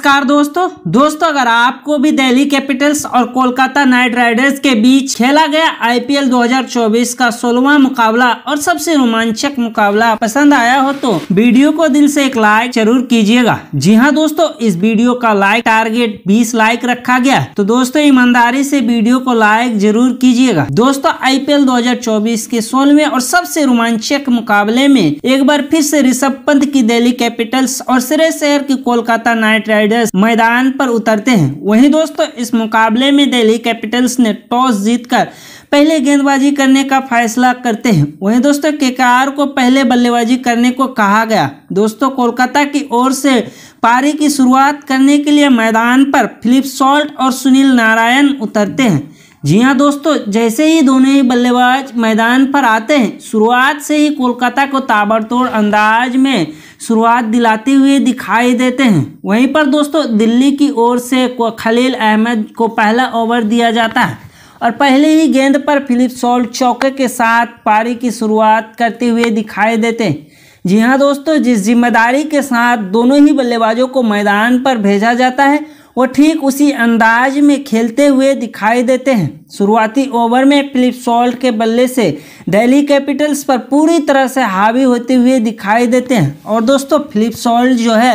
नमस्कार दोस्तों दोस्तों अगर आपको भी दिल्ली कैपिटल्स और कोलकाता नाइट राइडर्स के बीच खेला गया आईपीएल 2024 का सोलवा मुकाबला और सबसे रोमांचक मुकाबला पसंद आया हो तो वीडियो को दिल से एक लाइक जरूर कीजिएगा जी हाँ दोस्तों इस वीडियो का लाइक टारगेट 20 लाइक रखा गया तो दोस्तों ईमानदारी ऐसी वीडियो को लाइक जरूर कीजिएगा दोस्तों आई पी के सोलवे और सबसे रोमांचक मुकाबले में एक बार फिर से ऋषभ पंत की दिल्ली कैपिटल्स और सिरे शहर की कोलकाता नाइट राइडर्स राइडर्स मैदान पर उतरते हैं वहीं दोस्तों इस मुकाबले में दिल्ली कैपिटल्स ने टॉस जीतकर पहले गेंदबाजी करने का फैसला करते हैं वहीं दोस्तों के को पहले बल्लेबाजी करने को कहा गया दोस्तों कोलकाता की ओर से पारी की शुरुआत करने के लिए मैदान पर फिलिप सॉल्ट और सुनील नारायण उतरते हैं जी हाँ दोस्तों जैसे ही दोनों ही बल्लेबाज मैदान पर आते हैं शुरुआत से ही कोलकाता को ताबड़तोड़ अंदाज में शुरुआत दिलाते हुए दिखाई देते हैं वहीं पर दोस्तों दिल्ली की ओर से खलील अहमद को पहला ओवर दिया जाता है और पहले ही गेंद पर फिलिप सॉल्ट चौके के साथ पारी की शुरुआत करते हुए दिखाई देते हैं जी हाँ दोस्तों जिस जिम्मेदारी के साथ दोनों ही बल्लेबाजों को मैदान पर भेजा जाता है वो ठीक उसी अंदाज में खेलते हुए दिखाई देते हैं शुरुआती ओवर में फिलिप सॉल्ट के बल्ले से दिल्ली कैपिटल्स पर पूरी तरह से हावी होते हुए दिखाई देते हैं और दोस्तों फिलिप सॉल्ट जो है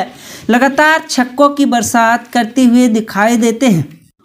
लगातार छक्कों की बरसात करते हुए दिखाई देते हैं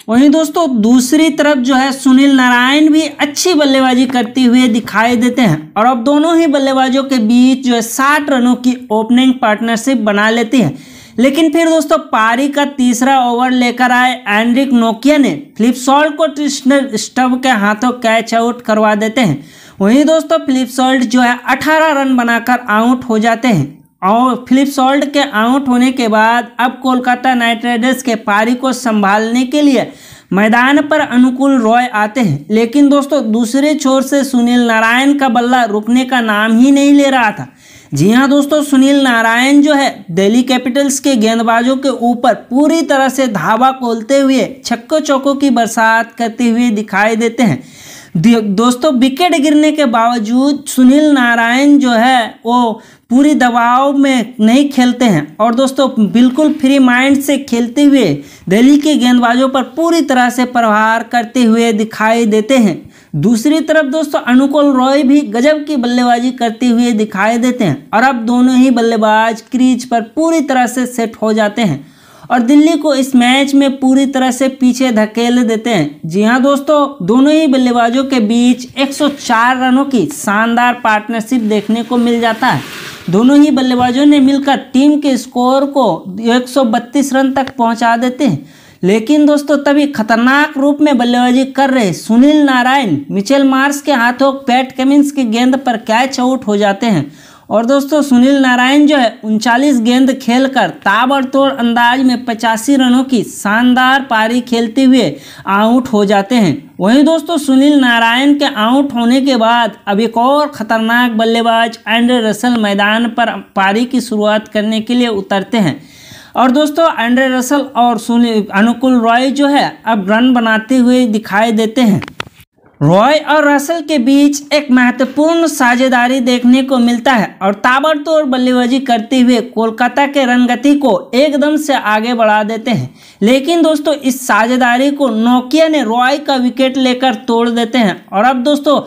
वहीं दोस्तों दूसरी तरफ जो है सुनील नारायण भी अच्छी बल्लेबाजी करते हुए दिखाई देते हैं और अब दोनों ही बल्लेबाजों के बीच जो है साठ रनों की ओपनिंग पार्टनरशिप बना लेती है लेकिन फिर दोस्तों पारी का तीसरा ओवर लेकर आए एंड्रिक नोकिया ने फ्लिपसॉल्ट को ट्रिस्टनर स्टव के हाथों कैच आउट करवा देते हैं वहीं दोस्तों फ्लिपसॉल्ट जो है 18 रन बनाकर आउट हो जाते हैं और फ्लिपसॉल्ट के आउट होने के बाद अब कोलकाता नाइट राइडर्स के पारी को संभालने के लिए मैदान पर अनुकूल रॉय आते हैं लेकिन दोस्तों दूसरे छोर से सुनील नारायण का बल्ला रुकने का नाम ही नहीं ले रहा था जी हाँ दोस्तों सुनील नारायण जो है दिल्ली कैपिटल्स के गेंदबाजों के ऊपर पूरी तरह से धावा खोलते हुए छक्को चौकों की बरसात करते हुए दिखाई देते हैं दोस्तों विकेट गिरने के बावजूद सुनील नारायण जो है वो पूरी दबाव में नहीं खेलते हैं और दोस्तों बिल्कुल फ्री माइंड से खेलते हुए दिल्ली के गेंदबाजों पर पूरी तरह से प्रहार करते हुए दिखाई देते हैं दूसरी तरफ दोस्तों अनुकूल रॉय भी गजब की बल्लेबाजी करते हुए दिखाई देते हैं और अब दोनों ही बल्लेबाज क्रीज पर पूरी तरह से सेट हो जाते हैं और दिल्ली को इस मैच में पूरी तरह से पीछे धकेल देते हैं जी हाँ दोस्तों दोनों ही बल्लेबाजों के बीच 104 रनों की शानदार पार्टनरशिप देखने को मिल जाता है दोनों ही बल्लेबाजों ने मिलकर टीम के स्कोर को 132 रन तक पहुंचा देते हैं लेकिन दोस्तों तभी खतरनाक रूप में बल्लेबाजी कर रहे सुनील नारायण मिचेल मार्स के हाथों पैट कमिंस की गेंद पर कैच आउट हो जाते हैं और दोस्तों सुनील नारायण जो है उनचालीस गेंद खेलकर ताबड़तोड़ अंदाज में पचासी रनों की शानदार पारी खेलते हुए आउट हो जाते हैं वहीं दोस्तों सुनील नारायण के आउट होने के बाद अब एक और खतरनाक बल्लेबाज एंड्रे रसल मैदान पर पारी की शुरुआत करने के लिए उतरते हैं और दोस्तों एंड्रे रसल और सुनील अनुकुल रॉय जो है अब रन बनाते हुए दिखाई देते हैं रॉय और रसल के बीच एक महत्वपूर्ण साझेदारी देखने को मिलता है और ताबड़तोड़ बल्लेबाजी करते हुए कोलकाता के रनगति को एकदम से आगे बढ़ा देते हैं लेकिन दोस्तों इस साझेदारी को नोकिया ने रॉय का विकेट लेकर तोड़ देते हैं और अब दोस्तों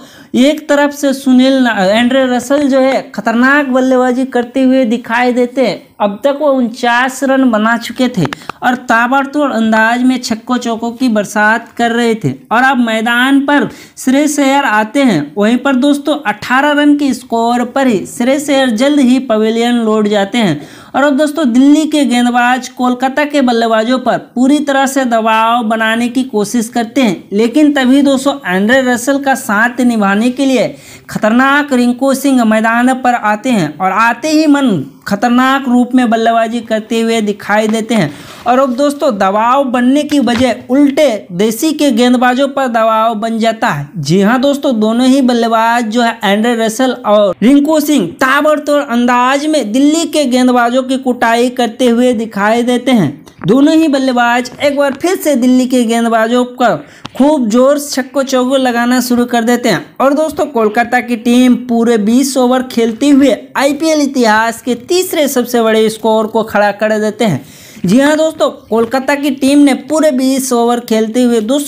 एक तरफ से सुनील एंड्रे रसल जो है खतरनाक बल्लेबाजी करते हुए दिखाई देते हैं अब तक वो उनचास रन बना चुके थे और ताबड़तोड़ अंदाज में छक्को चौकों की बरसात कर रहे थे और अब मैदान पर श्रेयस शेयर आते हैं वहीं पर दोस्तों 18 रन के स्कोर पर ही श्रेयस शेयर जल्द ही पवेलियन लौट जाते हैं और अब दोस्तों दिल्ली के गेंदबाज कोलकाता के बल्लेबाजों पर पूरी तरह से दबाव बनाने की कोशिश करते हैं लेकिन तभी दोस्तों एंड्रे रसल का साथ निभाने के लिए खतरनाक रिंकू सिंह मैदान पर आते हैं और आते ही मन खतरनाक रूप में बल्लेबाजी करते हुए दिखाई देते हैं और अब दोस्तों दबाव बनने की वजह उल्टे देसी के गेंदबाजों पर दबाव बन जाता है जी हाँ दोस्तों दोनों ही बल्लेबाज जो है एंड्रे रसल और रिंकू सिंह ताबड़तोड़ अंदाज में दिल्ली के गेंदबाजों की कुटाई करते हुए दिखाई देते हैं दोनों ही बल्लेबाज एक बार फिर से दिल्ली के गेंदबाजों पर खूब जोर छक्को चौको लगाना शुरू कर देते हैं और दोस्तों कोलकाता की टीम पूरे 20 ओवर खेलते हुए आईपीएल इतिहास के तीसरे सबसे बड़े स्कोर को खड़ा कर देते हैं जी हाँ दोस्तों कोलकाता की टीम ने पूरे 20 ओवर खेलते हुए दो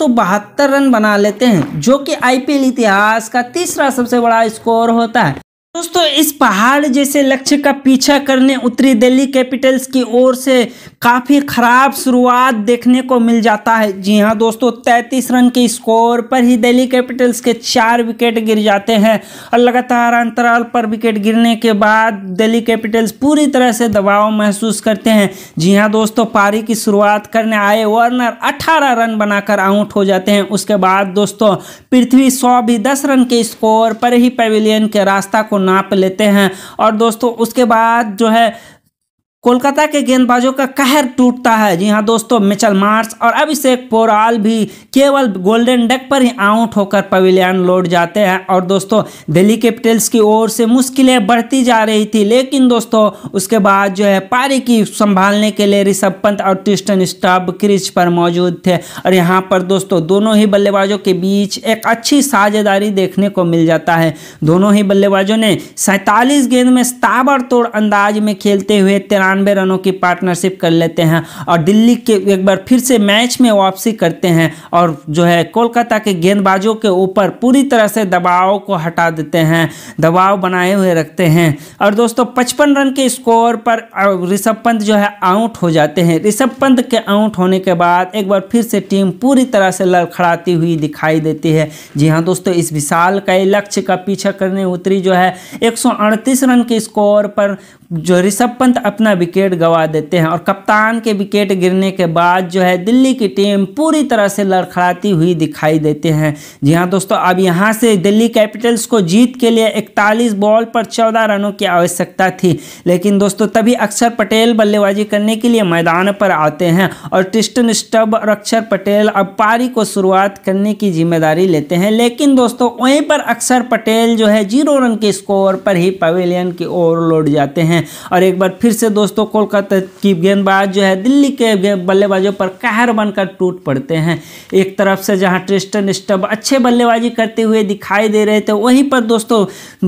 रन बना लेते हैं जो कि आईपीएल इतिहास का तीसरा सबसे बड़ा स्कोर होता है दोस्तों इस पहाड़ जैसे लक्ष्य का पीछा करने उत्तरी दिल्ली कैपिटल्स की ओर से काफ़ी ख़राब शुरुआत देखने को मिल जाता है जी हां दोस्तों 33 रन के स्कोर पर ही दिल्ली कैपिटल्स के चार विकेट गिर जाते हैं और लगातार अंतराल पर विकेट गिरने के बाद दिल्ली कैपिटल्स पूरी तरह से दबाव महसूस करते हैं जी हाँ दोस्तों पारी की शुरुआत करने आए वार्नर अट्ठारह रन बनाकर आउट हो जाते हैं उसके बाद दोस्तों पृथ्वी सौ भी दस रन के स्कोर पर ही पवेलियन के रास्ता को नाप लेते हैं और दोस्तों उसके बाद जो है कोलकाता के गेंदबाजों का कहर टूटता है जी हाँ दोस्तों मिचल मार्स और अभिषेक पोराल भी केवल गोल्डन डेक पर ही आउट होकर पवेलियन लौट जाते हैं और दोस्तों दिल्ली कैपिटल्स की ओर से मुश्किलें बढ़ती जा रही थी लेकिन दोस्तों उसके बाद जो है पारी की संभालने के लिए ऋषभ पंत और ट्रिस्टन स्टाब क्रिज पर मौजूद थे और यहाँ पर दोस्तों दोनों ही बल्लेबाजों के बीच एक अच्छी साझेदारी देखने को मिल जाता है दोनों ही बल्लेबाजों ने सैंतालीस गेंद में ताबड़तोड़ अंदाज में खेलते हुए तिरानवे तिरानवे रनों की पार्टनरशिप कर लेते हैं और दिल्ली के एक बार फिर से मैच में वापसी करते हैं और जो है कोलकाता के गेंदबाजों के ऊपर पूरी तरह से दबाव को हटा देते हैं दबाव बनाए हुए रखते हैं और दोस्तों पचपन रन के स्कोर पर ऋषभ पंत जो है आउट हो जाते हैं ऋषभ पंत के आउट होने के बाद एक बार फिर से टीम पूरी तरह से लड़खड़ाती हुई दिखाई देती है जी हाँ दोस्तों इस विशाल का लक्ष्य का पीछा करने उतरी जो है एक रन के स्कोर पर जो ऋषभ पंत अपना विकेट गंवा देते हैं और कप्तान के विकेट गिरने के बाद जो है दिल्ली की टीम पूरी तरह से लड़खड़ाती हुई दिखाई देते हैं जी हाँ दोस्तों अब यहाँ से दिल्ली कैपिटल्स को जीत के लिए 41 बॉल पर 14 रनों की आवश्यकता थी लेकिन दोस्तों तभी अक्षर पटेल बल्लेबाजी करने के लिए मैदान पर आते हैं और टिस्टन स्टब और अक्षर पटेल अब पारी को शुरुआत करने की जिम्मेदारी लेते हैं लेकिन दोस्तों वहीं पर अक्षर पटेल जो है जीरो रन के स्कोर पर ही पवेलियन की ओर लौट जाते हैं और एक बार फिर से दोस्तों कोलकाता की गेंदबाज जो है दिल्ली के बल्लेबाजों पर कहर बनकर टूट पड़ते हैं एक तरफ से जहां ट्रिस्टन स्टब अच्छे बल्लेबाजी करते हुए दिखाई दे रहे थे वहीं पर दोस्तों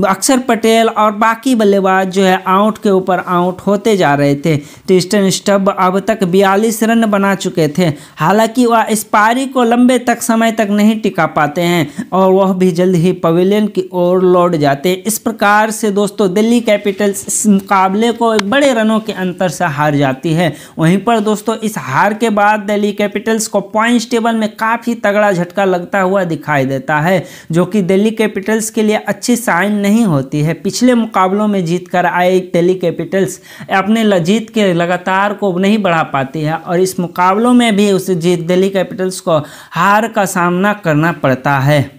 अक्षर पटेल और बाकी बल्लेबाज जो है आउट के ऊपर आउट होते जा रहे थे ट्रिस्टन स्टब अब तक बयालीस रन बना चुके थे हालांकि वह इस पारी को लंबे तक समय तक नहीं टिका पाते हैं और वह भी जल्द ही पवेलियन की ओर लौट जाते हैं इस प्रकार से दोस्तों दिल्ली कैपिटल्स इस मुकाबले को एक बड़े रनों के अंतर से हार जाती है वहीं पर दोस्तों इस हार के बाद दिल्ली कैपिटल्स को पॉइंट्स टेबल में काफ़ी तगड़ा झटका लगता हुआ दिखाई देता है जो कि दिल्ली कैपिटल्स के लिए अच्छी साइन नहीं होती है पिछले मुकाबलों में जीत कर आए दिल्ली कैपिटल्स अपने जीत के लगातार को नहीं बढ़ा पाती है और इस मुकाबलों में भी उस जीत दिल्ली कैपिटल्स को हार का सामना करना पड़ता है